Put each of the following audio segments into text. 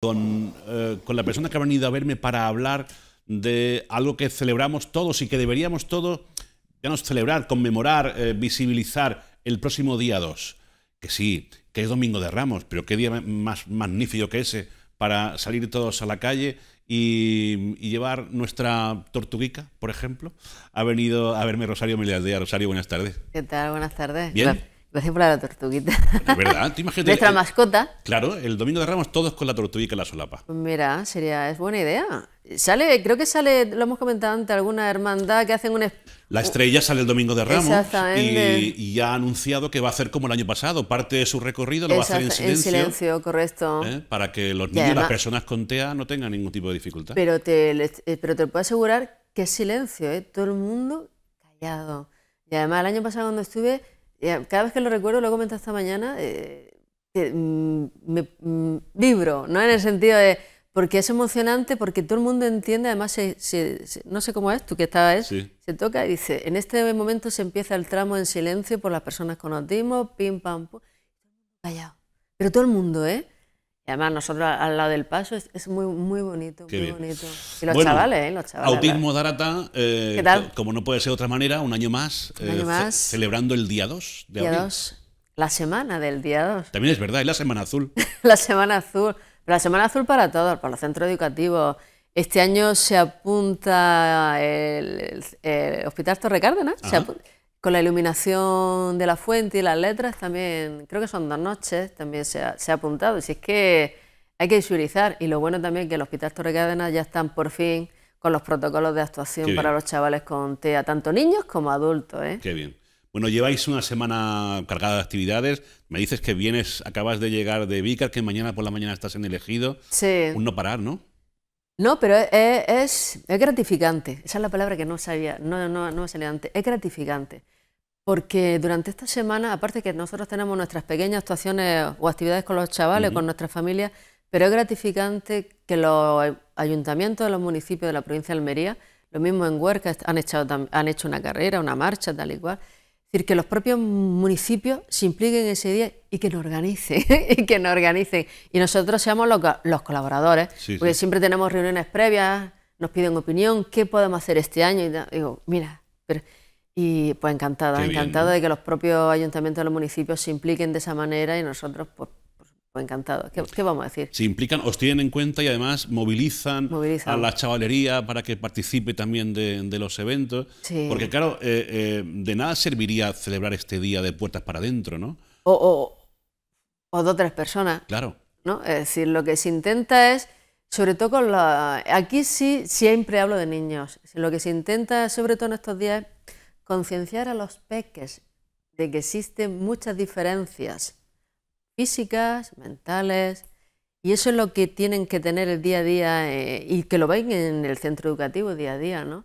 Eh, con, la persona que ha venido a verme para hablar de algo que celebramos todos y que deberíamos todos ya nos celebrar, conmemorar, eh, visibilizar el próximo día 2. Que sí, que es Domingo de Ramos, pero qué día más magnífico que ese para salir todos a la calle y, llevar nuestra tortuguica, por ejemplo. Ha venido a verme Rosario de Rosario, buenas tardes. ¿Qué tal? Buenas tardes. Bien. Gracias por la tortuguita. De verdad, tú imagínate. Nuestra eh, mascota. Claro, el domingo de Ramos todos con la tortuguita en la solapa. Pues mira, sería, es buena idea. Sale, creo que sale, lo hemos comentado antes, alguna hermandad que hacen un... La estrella sale el domingo de Ramos y, y, ha anunciado que va a hacer como el año pasado, parte de su recorrido lo va a hacer en silencio. En silencio, correcto. ¿eh? Para que los niños, las personas con TEA no tengan ningún tipo de dificultad. Pero te, eh, pero te puedo asegurar que es silencio, ¿eh? todo el mundo callado. Y además el año pasado cuando estuve eh, cada vez que lo recuerdo, lo comenté esta mañana, eh, mm, me, mm, vibro, ¿no? En el sentido de, porque es emocionante, porque todo el mundo entiende, además, no sé cómo es, tú que estabas, se toca y dice, en este momento se empieza el tramo en silencio por las personas con autismo, pim, pam, pum, callado. Pero todo el mundo, ¿eh? además nosotros al lado del paso es, muy, muy bonito, muy bonito. Y los chavales, ¿eh? Los chavales. Autismo Darata, eh, como no puede ser de otra manera, un año más, eh, celebrando el día 2 de abril. La semana del día 2. También es verdad, es la semana azul. la semana azul. la semana azul para todos, para los centros educativos. Este año se apunta el, Hospital Torrecardo, ¿no? Se con la iluminación de la fuente y las letras también, creo que son dos noches, también se ha, apuntado. Si es que hay que visualizar, y lo bueno también es que el Hospital Torre Cadena ya están por fin con los protocolos de actuación para los chavales con TEA, tanto niños como adultos. ¿eh? Qué bien. Bueno, lleváis una semana cargada de actividades. Me dices que vienes, acabas de llegar de Vícar, que mañana por la mañana estás en elegido. Sí. Un no parar, ¿no? No, pero e, e, es, gratificante. Esa es la palabra que no sabía, no, no, no me antes. Es gratificante. Porque durante esta semana, aparte que nosotros tenemos nuestras pequeñas actuaciones o actividades con los chavales, con nuestras familias, pero es gratificante que los ayuntamientos de los municipios de la provincia de Almería, lo mismo en Huerca, han, han hecho una carrera, una marcha, tal y cual. Es decir, que los propios municipios se impliquen ese día y que nos organicen, y que nos organicen. Y nosotros seamos los, colaboradores, porque siempre tenemos reuniones previas, nos piden opinión, qué podemos hacer este año. Y digo, mira, y pues encantado, encantado de que los propios ayuntamientos de los municipios se impliquen de esa manera y nosotros pues encantado. ¿Qué, vamos a decir? si implican, os tienen en cuenta y además movilizan, a la chavalería para que participe también de, los eventos. Porque claro, eh, eh, de nada serviría celebrar este día de puertas para adentro, ¿no? O, o, dos o tres personas. Claro. ¿no? Es decir, lo que se intenta es, sobre todo con la... Aquí sí, siempre hablo de niños. Lo que se intenta, sobre todo en estos días, concienciar a los peques de que existen muchas diferencias físicas, mentales, y eso es lo que tienen que tener el día a día eh, y que lo ven en el centro educativo día a día, ¿no?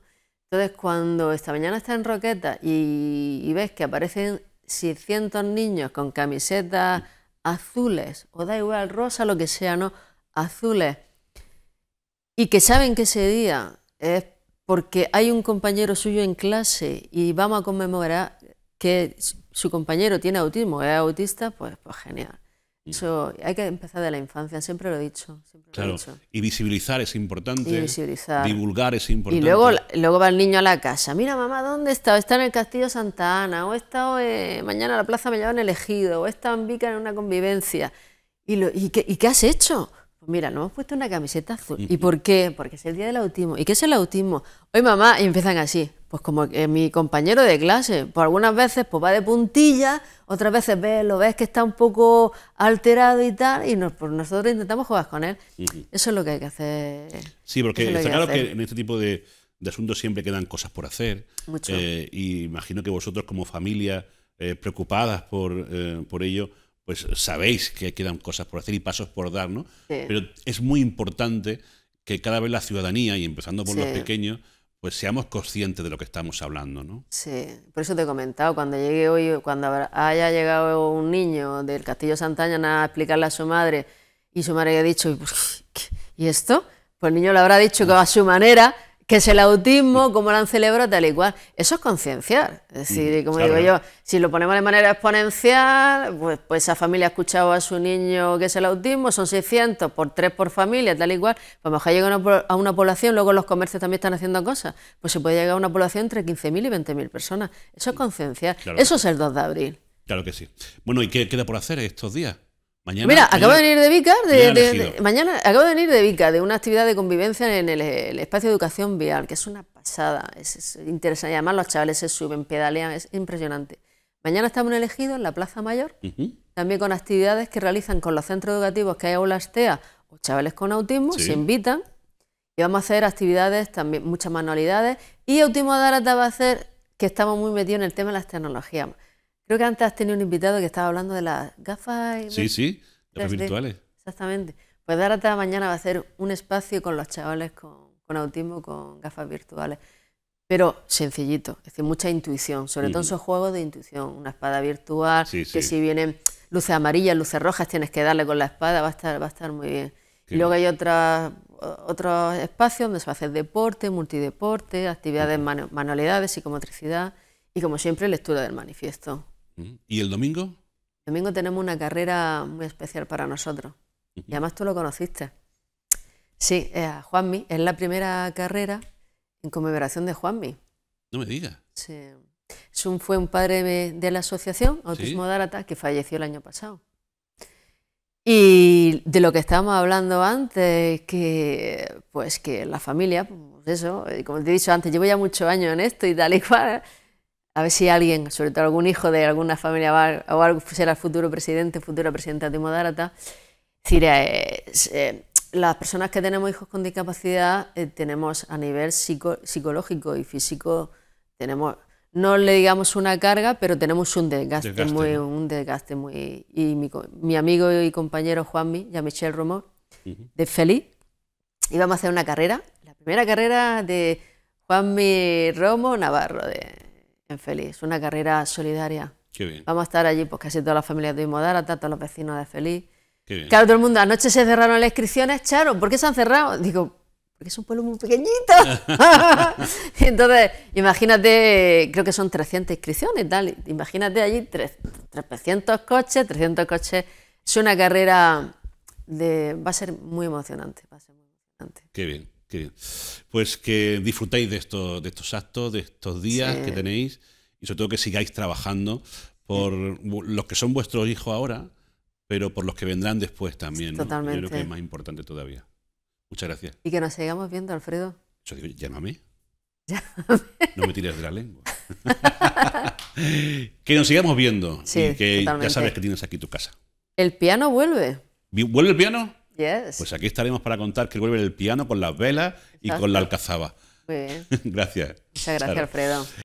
Entonces, cuando esta mañana está en Roqueta y, ves que aparecen 600 niños con camisetas azules, o da igual, rosa, lo que sea, ¿no? Azules, y que saben que ese día es porque hay un compañero suyo en clase y vamos a conmemorar que su compañero tiene autismo, es autista, pues, pues genial hay que empezar de la infancia, siempre lo he dicho. Y visibilizar es importante. Y Divulgar es importante. Y luego, luego va el niño a la casa. Mira, mamá, ¿dónde he estado? Está en el Castillo Santa Ana, o he estado eh, mañana a la plaza me llevan elegido, o he estado en Vica en una convivencia. ¿Y, qué, has hecho? Pues mira, no hemos puesto una camiseta azul. ¿Y por qué? Porque es el día del autismo. ¿Y qué es el autismo? Hoy mamá, y empiezan así pues como que mi compañero de clase, pues algunas veces pues va de puntilla, otras veces lo ves que está un poco alterado y tal, y pues nosotros intentamos jugar con él. Eso es lo que hay que hacer. Sí, porque está claro que en este tipo de, asuntos siempre quedan cosas por hacer. Mucho. Eh, y imagino que vosotros como familia eh, preocupadas por, eh, por ello, pues sabéis que quedan cosas por hacer y pasos por dar, ¿no? Pero es muy importante que cada vez la ciudadanía, y empezando por los pequeños, pues seamos conscientes de lo que estamos hablando, ¿no? Sí, por eso te he comentado, cuando llegue hoy, cuando haya llegado un niño del Castillo Santana a explicarle a su madre y su madre le ha dicho, ¿y esto? Pues el niño le habrá dicho que va a su manera que es el autismo, cómo lo han celebrado, tal y cual. Eso es concienciar. Es mm, decir, como digo yo, si lo ponemos de manera exponencial, pues, pues esa familia ha escuchado a su niño que es el autismo, son 600 por 3 por familia, tal y cual, pues a mejor llega a una población, luego los comercios también están haciendo cosas, pues se puede llegar a una población entre 15.000 y 20.000 personas. Eso es concienciar. Eso es el 2 de abril. Claro que sí. Bueno, ¿y qué queda por hacer estos días? Mira, acabo de venir de Vica, de, mañana acabo de venir de Vica, de una actividad de convivencia en el, espacio de educación vial, que es una pasada, es, interesante. Además, los chavales se suben, pedalean, es impresionante. Mañana estamos elegidos en la Plaza Mayor, también con actividades que realizan con los centros educativos que hay aulas TEA o chavales con autismo, se invitan y vamos a hacer actividades, también muchas manualidades. Y Autismo Darata va a hacer, que estamos muy metidos en el tema de las tecnologías. Creo que antes has tenido un invitado que estaba hablando de las gafas. Y sí, sí, gafas virtuales. Exactamente. Pues ahora hasta mañana va a ser un espacio con los chavales con, autismo, con gafas virtuales. Pero sencillito, es decir, mucha intuición, sobre todo en esos juegos de intuición. Una espada virtual, que si vienen luces amarillas, luces rojas, tienes que darle con la espada, va a estar, va a estar muy bien. y luego hay otros espacios donde se va a hacer deporte, multideporte, actividades, manualidades, psicomotricidad y, como siempre, lectura del manifiesto. ¿Y el domingo? El domingo tenemos una carrera muy especial para nosotros. Y además tú lo conociste. Sí, eh, Juanmi, es la primera carrera en conmemoración de Juanmi. No me digas. fue un padre de, la asociación Autismo que falleció el año pasado. Y de lo que estábamos hablando antes, que pues que la familia, pues, eso, eh, como te he dicho antes, llevo ya muchos años en esto y tal y cual, a ver si alguien, sobre todo algún hijo de alguna familia o algo, el futuro presidente, futura presidenta de Modarata. Eh, eh, las personas que tenemos hijos con discapacidad eh, tenemos a nivel psicológico y físico, tenemos, no le digamos una carga, pero tenemos un desgaste, muy, un desgaste muy... Y mi, amigo y compañero Juanmi, ya Michel romo de Feliz, íbamos a hacer una carrera, la primera carrera de Juanmi Romo Navarro, de Feliz, una carrera solidaria. Vamos a estar allí, pues casi toda la familia de Imodara, todos los vecinos de Feliz. Qué Claro, todo el mundo, anoche se cerraron las inscripciones, Charo, ¿por qué se han cerrado? Digo, porque es un pueblo muy pequeñito. Entonces, imagínate, creo que son 300 inscripciones, tal, imagínate allí 300 coches, 300 coches. Es una carrera de... va a ser muy emocionante, va a ser muy emocionante. Qué bien pues que disfrutéis de, de estos actos, de estos días que tenéis y sobre todo que sigáis trabajando por los que son vuestros hijos ahora, pero por los que vendrán después también. Totalmente. Yo creo que es más importante todavía. Muchas gracias. Y que nos sigamos viendo, Alfredo. Yo digo, llámame. No me tires de la lengua. que nos sigamos viendo. Sí, que ya sabes que tienes aquí tu casa. El piano vuelve. ¿Vuelve el piano? Pues aquí estaremos para contar que vuelve el piano con las velas y con la alcazaba. Muy bien. gracias. Muchas gracias, Alfredo.